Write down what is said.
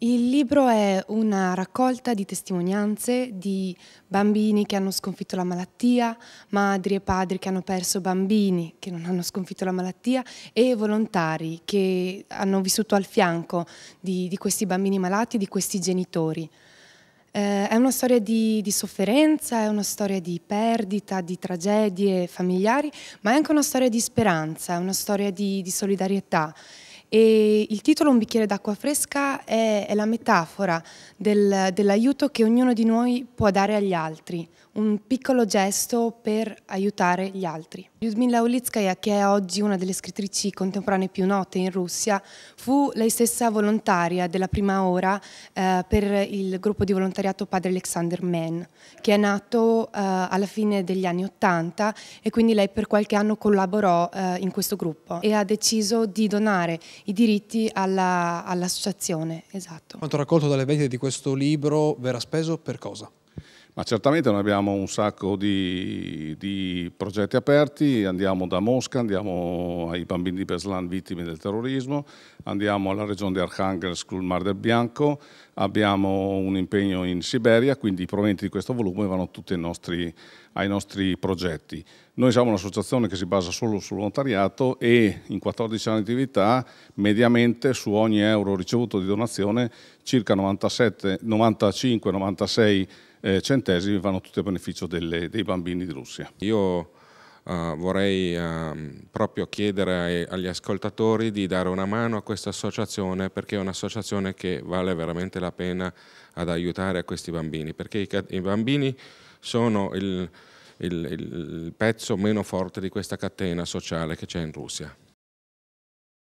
Il libro è una raccolta di testimonianze di bambini che hanno sconfitto la malattia, madri e padri che hanno perso bambini che non hanno sconfitto la malattia e volontari che hanno vissuto al fianco di, di questi bambini malati, di questi genitori. Eh, è una storia di, di sofferenza, è una storia di perdita, di tragedie familiari, ma è anche una storia di speranza, è una storia di, di solidarietà e il titolo Un bicchiere d'acqua fresca è, è, la metafora del, dell'aiuto che ognuno di noi può dare agli altri, un piccolo gesto per aiutare gli altri. Lyudmila Ulitskaya, che è oggi una delle scrittrici contemporanee più note in Russia, fu lei stessa volontaria della prima ora eh, per il gruppo di volontariato Padre Alexander Mann, che è nato eh, alla fine degli anni Ottanta e quindi lei per qualche anno collaborò eh, in questo gruppo e ha deciso di donare i diritti alla, all'associazione. Esatto. Quanto raccolto dalle vendite di questo libro verrà speso per cosa? Ma certamente noi abbiamo un sacco di, di, progetti aperti, andiamo da Mosca, andiamo ai bambini di Beslan vittime del terrorismo, andiamo alla regione di Arkhangelsk sul Mar del Bianco, abbiamo un impegno in Siberia, quindi i proventi di questo volume vanno tutti ai nostri, ai nostri progetti. Noi siamo un'associazione che si basa solo sul volontariato e in 14 anni di attività mediamente su ogni euro ricevuto di donazione circa 95-96 eh, centesimi vanno tutti a beneficio delle, dei bambini di Russia. Io Uh, vorrei uh, proprio chiedere agli ascoltatori di dare una mano a questa associazione perché è un'associazione che vale veramente la pena ad aiutare questi bambini, perché i, i bambini sono il, il, il pezzo meno forte di questa catena sociale che c'è in Russia.